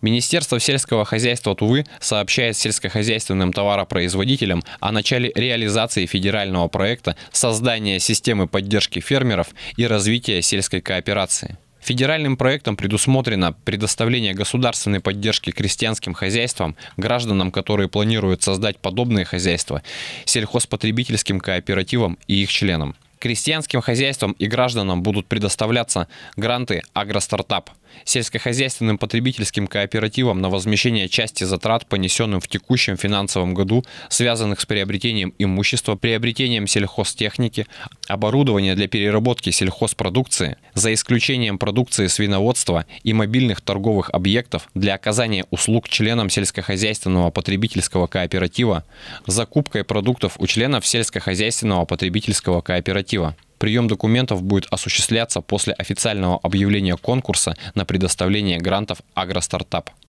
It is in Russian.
Министерство сельского хозяйства Тувы сообщает сельскохозяйственным товаропроизводителям о начале реализации федерального проекта создания системы поддержки фермеров и развития сельской кооперации». Федеральным проектом предусмотрено предоставление государственной поддержки крестьянским хозяйствам, гражданам, которые планируют создать подобные хозяйства, сельхозпотребительским кооперативам и их членам. Крестьянским хозяйствам и гражданам будут предоставляться гранты «Агростартап», сельскохозяйственным потребительским кооперативам на возмещение части затрат, понесенных в текущем финансовом году, связанных с приобретением имущества, приобретением сельхозтехники, оборудования для переработки сельхозпродукции, за исключением продукции свиноводства и мобильных торговых объектов для оказания услуг членам сельскохозяйственного потребительского кооператива, закупкой продуктов у членов сельскохозяйственного потребительского кооператива. Прием документов будет осуществляться после официального объявления конкурса на предоставление грантов «Агростартап».